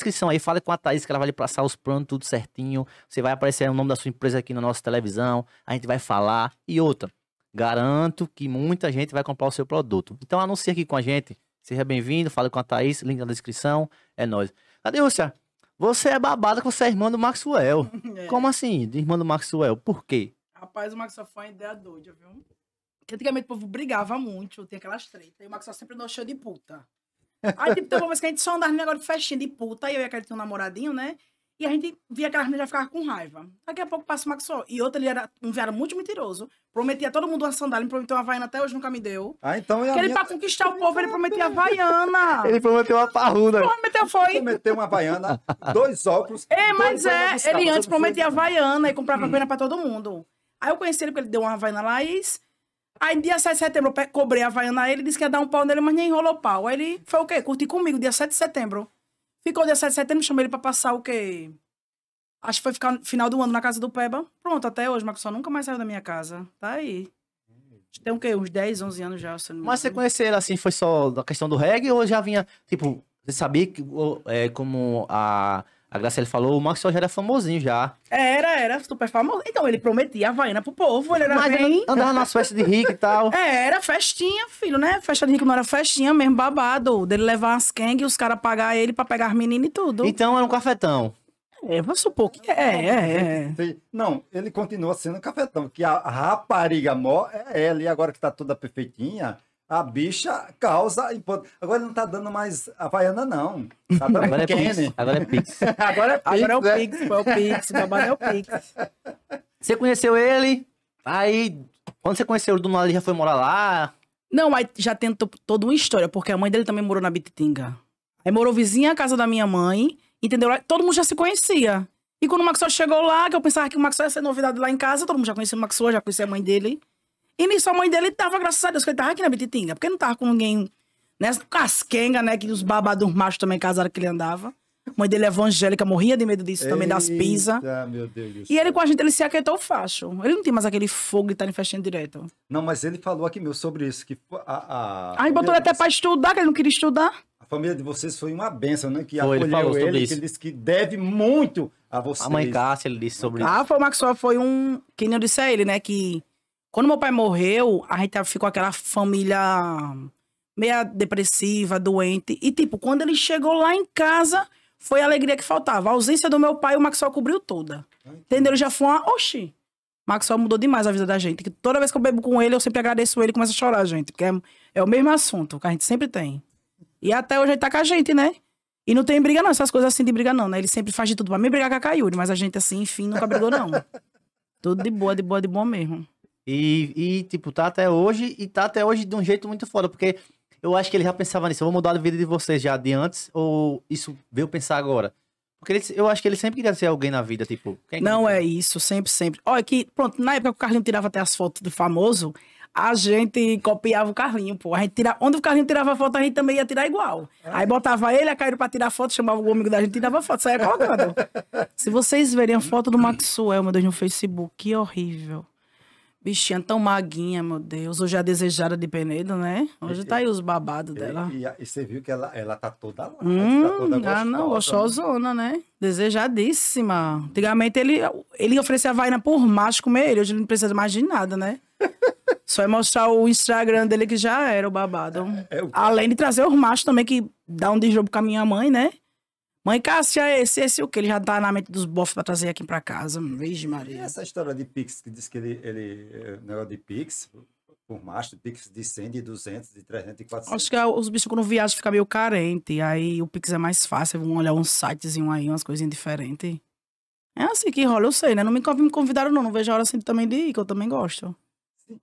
descrição aí, fala com a Thaís que ela vai lhe passar os planos tudo certinho. Você vai aparecer o nome da sua empresa aqui na nossa televisão, a gente vai falar. E outra, garanto que muita gente vai comprar o seu produto. Então anuncie aqui com a gente. Seja bem-vindo, fale com a Thaís, link na descrição. É nóis. Cadê Você é babada que você é irmã do Maxwell. É. Como assim, de irmã do Maxwell? Por quê? Rapaz, o Maxwell foi uma ideia doida, viu? Porque antigamente o povo brigava muito, tinha aquelas treta. E o Maxwell sempre no cheio de puta. Aí, tipo, teve uma vez que a gente só andava no negócio de festinha de puta, e eu e a tinha um namoradinho, né? E a gente via aquelas meninas já ficavam com raiva. Daqui a pouco passa o Maxwell. E outro ele era um viado muito mentiroso. Prometia todo mundo uma sandália, me prometeu uma vaiana, até hoje nunca me deu. Ah, então é Porque ele, minha... pra conquistar o povo, ele prometia a vaiana. Ele prometeu uma parruda. Prometeu, foi. Prometeu uma vaiana, dois óculos. É, mas é, ele antes prometia a vaiana e comprava hum. vaiana pra todo mundo. Aí eu conheci ele porque ele deu uma vaiana lá e Aí, dia 7 de setembro, eu cobrei a vaiana ele, disse que ia dar um pau nele, mas nem enrolou pau. Aí ele foi o quê? Curti comigo, dia 7 de setembro. Ficou dia 7 de setembro, chamei ele pra passar o quê? Acho que foi ficar final do ano na casa do Peba. Pronto, até hoje, mas só nunca mais saiu da minha casa. Tá aí. Tem o quê? Uns 10, 11 anos já. Se não mas você conhecer ele assim, foi só da questão do reggae ou já vinha, tipo, você sabia que, é, como a a ele falou, o Maxwell já era famosinho já. É, era, era super famoso. Então, ele prometia a pro povo, ele era Mas bem... andava nas festas de rico e tal. É, era festinha, filho, né? Festa de rico não era festinha mesmo, babado. Dele levar as cangues, os caras pagar ele pra pegar as meninas e tudo. Então, era um cafetão. É, vamos supor que é, é, é. Não, ele continua sendo um cafetão, que a rapariga mó é ela, agora que tá toda perfeitinha... A bicha causa. Agora ele não tá dando mais Havaiana, não. Tá dando agora, é Pix, agora é Pix. agora é Pix. Agora é o né? Pix. Foi o Pix. Babado é o Pix. É você conheceu ele? Aí, quando você conheceu o dono já foi morar lá? Não, aí já tem toda uma história, porque a mãe dele também morou na Bititinga. Aí morou vizinha à casa da minha mãe, entendeu? Todo mundo já se conhecia. E quando o Maxwell chegou lá, que eu pensava que o Maxwell ia ser novidade lá em casa, todo mundo já conhecia o Maxwell, já conhecia a mãe dele. E nisso a mãe dele tava, graças a Deus, que ele tava aqui na Bititinga, porque não tava com ninguém nessa né, casquenga, né? Que os babados machos também casaram que ele andava. A mãe dele é evangélica, morria de medo disso Eita, também, das pisas. meu Deus do céu. E ele com a gente, ele se aquietou facho. Ele não tinha mais aquele fogo de estar infestando direto. Não, mas ele falou aqui, meu, sobre isso, que a... a... Aí botou ele até pra estudar, que ele não queria estudar. A família de vocês foi uma benção, né? Que foi, acolheu ele, falou ele, sobre isso. ele disse que deve muito a vocês. A mãe Cássia, ele disse sobre ah, isso. Ah, foi o Maxwell, foi um... quem não disse a ele, né? Que quando meu pai morreu, a gente ficou aquela família meia depressiva, doente. E, tipo, quando ele chegou lá em casa, foi a alegria que faltava. A ausência do meu pai, o Maxwell cobriu toda. Entendeu? Ele já foi uma. Oxi! Maxwell mudou demais a vida da gente. Que toda vez que eu bebo com ele, eu sempre agradeço ele e começo a chorar, gente. Porque é, é o mesmo assunto que a gente sempre tem. E até hoje ele tá com a gente, né? E não tem briga, não. Essas coisas assim de briga, não, né? Ele sempre faz de tudo pra mim brigar com a Caiuri, mas a gente, assim, enfim, nunca brigou, não. tudo de boa, de boa, de boa mesmo. E, e, tipo, tá até hoje, e tá até hoje de um jeito muito foda, porque eu acho que ele já pensava nisso, eu vou mudar a vida de vocês já de antes, ou isso veio pensar agora? Porque ele, eu acho que ele sempre queria ser alguém na vida, tipo... não, é? é isso, sempre, sempre. Olha que, pronto, na época que o Carlinho tirava até as fotos do famoso, a gente copiava o Carlinho, pô. A gente tira... Onde o Carlinho tirava foto, a gente também ia tirar igual. É. Aí botava ele, a Cairo pra tirar foto, chamava o amigo da gente, tirava foto, saia colocando. Se vocês verem a foto do Maxwell, meu Deus, no Facebook, que horrível. Bichinha tão maguinha, meu Deus. Hoje é a desejada de Penedo, né? Hoje tá aí os babados dela. E, e, você viu que ela, ela tá toda lá. Tá hum, tá toda ah, gostosa, não, gostosona, né? né? Desejadíssima. Antigamente ele, ele oferecia a vaina por macho comer ele. Hoje ele não precisa mais de nada, né? Só é mostrar o Instagram dele que já era o babado. É, é o... Além de trazer os machos também, que dá um desjogo com a minha mãe, né? Mãe Cássia, esse, esse o que? Ele já tá na mente dos bofs pra trazer aqui pra casa. Vixe, Maria. E essa história de Pix, que diz que ele. ele é, negócio de Pix, por macho, Pix de 100, de 200, de 300, de 400. Acho que é os bichos quando viajam ficam meio carentes. Aí o Pix é mais fácil. Vão olhar uns sitezinho aí, umas coisinhas diferentes. É assim que rola, eu sei, né? Não me convidaram, não. Não vejo a hora assim também de ir, que eu também gosto. Sim,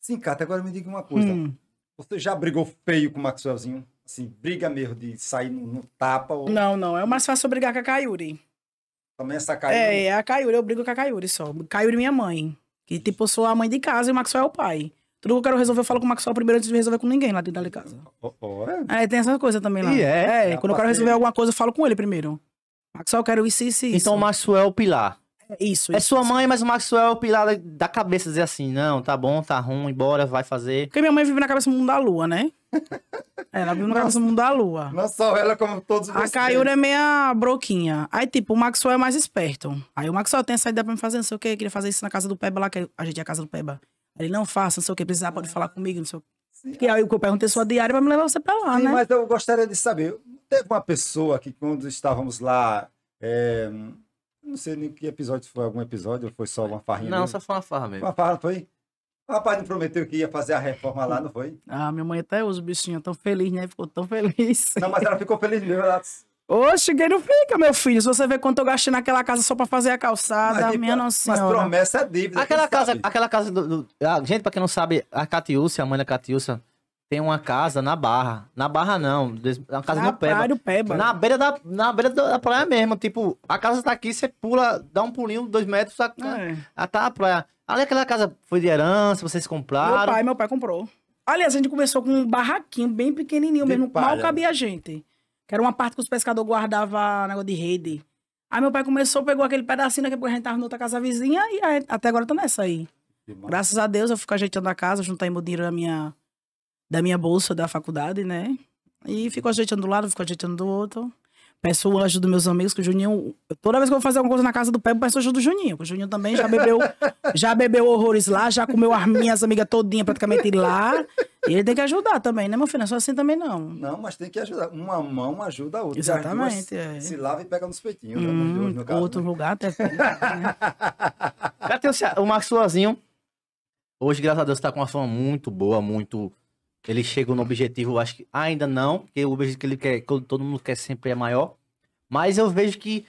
Sim Cata, agora me diga uma coisa. Hum. Você já brigou feio com o Maxwellzinho? Assim, briga mesmo de sair no, no tapa? Ou... Não, não. É mais fácil eu brigar com a Kayuri. Também essa Kayuri? É, é a Kayuri. Eu brigo com a Kayuri só. Kayuri minha mãe. Que, tipo, eu sou a mãe de casa e o Maxwell é o pai. Tudo que eu quero resolver, eu falo com o Maxwell primeiro antes de resolver com ninguém lá dentro da casa. Oh, oh, é. é, tem essa coisa também lá. E é? é, é quando eu quero resolver alguma coisa, eu falo com ele primeiro. Maxwell, eu quero isso, isso, isso. Então o Maxwell é o pilar. É isso, É sua mãe, mas o Maxwell é o pilar da cabeça, dizer assim, não, tá bom, tá ruim, bora, vai fazer. Porque minha mãe vive na cabeça do mundo da lua, né? Ela viu no nosso mundo da lua. Não só ela, como todos vocês. A Caiura é meia broquinha. Aí, tipo, o Maxwell é mais esperto. Aí o Maxwell tem essa ideia pra me fazer, não sei o quê, queria fazer isso na casa do Peba lá, que a gente é a casa do Peba. Ele, não faça, não sei o quê, precisar, pode falar comigo, não sei o quê. Porque aí eu perguntei sua diária pra me levar você pra lá, Sim, né? Mas eu gostaria de saber, teve uma pessoa que quando estávamos lá, é... não sei nem que episódio foi, algum episódio, ou foi só uma farrinha? Não, mesmo? só foi uma farra mesmo. Uma farra, foi? Rapaz, não prometeu que ia fazer a reforma lá, não foi? Ah, minha mãe até usa o bichinho tão feliz, né? Ficou tão feliz. Não, mas ela ficou feliz mesmo. Ela... Oxe, quem não fica, meu filho? Se você ver quanto eu gastei naquela casa só pra fazer a calçada, mas, minha mas, senhora. Mas promessa é dívida. Aquela casa, sabe? aquela casa do, do... Ah, gente, pra quem não sabe, a Catiúcia, a mãe da Catiúcia, tem uma casa na Barra. Na Barra não, uma casa na no Peba. Praia, Peba. Na beira da na beira da praia mesmo, tipo, a casa tá aqui, você pula, dá um pulinho, dois metros, tá? tá é. a, tá, tá a praia. Ali aquela casa foi de herança, vocês compraram? Meu pai, meu pai comprou. Aliás, a gente começou com um barraquinho bem pequenininho de mesmo, palha. mal cabia a gente. Que era uma parte que os pescadores guardavam negócio de rede. Aí meu pai começou, pegou aquele pedacinho, que a gente tava em outra casa vizinha e até agora tá nessa aí. Graças a Deus eu fico ajeitando a casa, juntando meu dinheiro da minha da minha bolsa da faculdade, né? E fico ajeitando do lado, fico ajeitando do outro. Peço o anjo dos meus amigos, que o Juninho. Toda vez que eu vou fazer alguma coisa na casa do eu peço o anjo do Juninho. Que o Juninho também já bebeu, já bebeu horrores lá, já comeu as minhas amigas todinha praticamente lá. E ele tem que ajudar também, né, meu filho? Não é só assim também, não. Não, mas tem que ajudar. Uma mão ajuda a outra. Exatamente. É. Se lava e pega nos peitinhos. Né, hum, né, caso, outro né? lugar até. Já né? tem o, Marcos Sozinho. Hoje, graças a Deus, tá com uma fama muito boa, muito ele chega no objetivo, acho que ah, ainda não, porque o objetivo que ele quer, que todo mundo quer sempre é maior. Mas eu vejo que,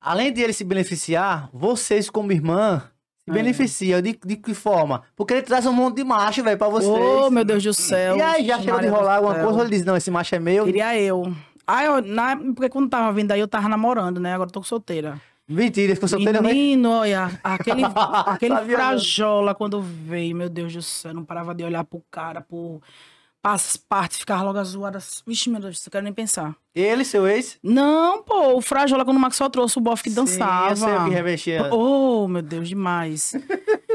além de ele se beneficiar, vocês como irmã se é. beneficiam. De, de que forma? Porque ele traz um monte de macho, velho, pra vocês. Oh, meu Deus do céu. E aí já chegou de rolar alguma coisa, ou ele diz, não, esse macho é meu. Queria eu. Ah, eu, na, porque quando tava vindo aí, eu tava namorando, né? Agora eu tô solteira. Mentira, ficou solteiro né? Menino, olha, aquele, aquele tá frajola quando veio, meu Deus do céu, não parava de olhar pro cara, pro as partes, ficava logo zoada. Vixe, meu Deus, não quero nem pensar. Ele, seu ex? Não, pô, o Frajola, quando o Max só trouxe o bofe que dançava. Sim, eu sei o que Oh, meu Deus, demais.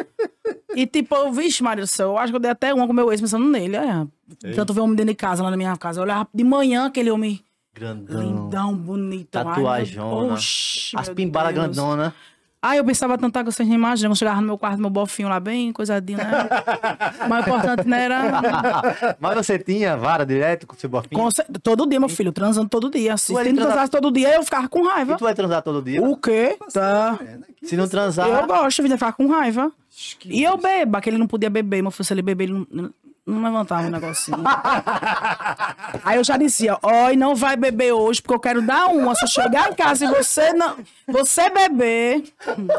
e tipo, vixe, Maria do céu, eu acho que eu dei até uma com meu ex pensando nele. É. Tanto ver o homem dentro de casa, lá na minha casa. Eu olhava de manhã aquele homem Grandão. Lindão, bonitão. Tatuajona. Oxi, As pimbalas grandona. Né? Ah, eu pensava tanto que vocês não imaginam. Eu chegava no meu quarto, meu bofinho lá, bem coisadinho, né? Mas importante não era... Mas você tinha vara direto com o seu bofinho? Com ce... Todo dia, meu filho, transando todo dia. Se não transar... transasse todo dia, eu ficava com raiva. E tu vai transar todo dia? O quê? Tá. Se não transar... Eu gosto, eu ficar com raiva. e eu bebo, aquele não podia beber, meu filho, se ele beber, ele não não levantava o negocinho. Aí eu já dizia, ó, não vai beber hoje, porque eu quero dar uma. Se eu chegar em casa e você não. Você beber.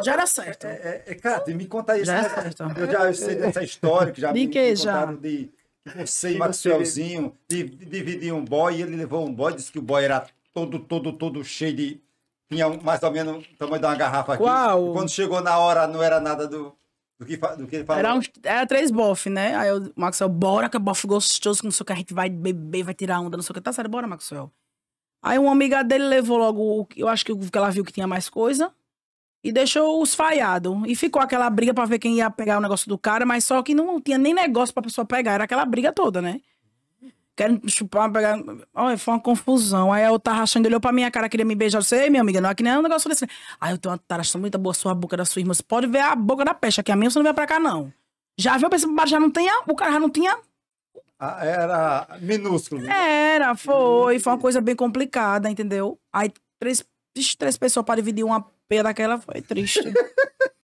Já era certo. É, é, é, é cara, me conta isso. Já era certo. Eu já eu sei dessa história que já de me, que, me já? de você e Maxwellzinho de, dividir um boy, e ele levou um boy, disse que o boy era todo, todo, todo cheio de. Tinha mais ou menos o tamanho de uma garrafa aqui. Qual? Quando chegou na hora, não era nada do. Do que, do que ele falou? Era, uns, era três bof, né? Aí o Maxwell, bora que é bofe gostoso, que não sei o que, a gente vai beber, vai tirar onda, não sei o que. Tá sério, bora, Maxwell. Aí uma amiga dele levou logo, eu acho que ela viu que tinha mais coisa, e deixou os falhados. E ficou aquela briga para ver quem ia pegar o negócio do cara, mas só que não tinha nem negócio pra pessoa pegar, era aquela briga toda, né? querendo me chupar, pegar. Olha, foi uma confusão. Aí eu tava rachando olhou pra minha cara, queria me beijar. Eu disse, Ei, minha amiga, não é que nem é um negócio desse. Aí eu tenho uma taracha muito boa, sua boca da sua irmã. Você pode ver a boca da peste, que a minha você não vem pra cá, não. Já viu, pensei, já não tinha. O cara já não tinha. Ah, era minúsculo. Né? Era, foi. Foi uma coisa bem complicada, entendeu? Aí três, três pessoas pra dividir uma peia daquela foi triste.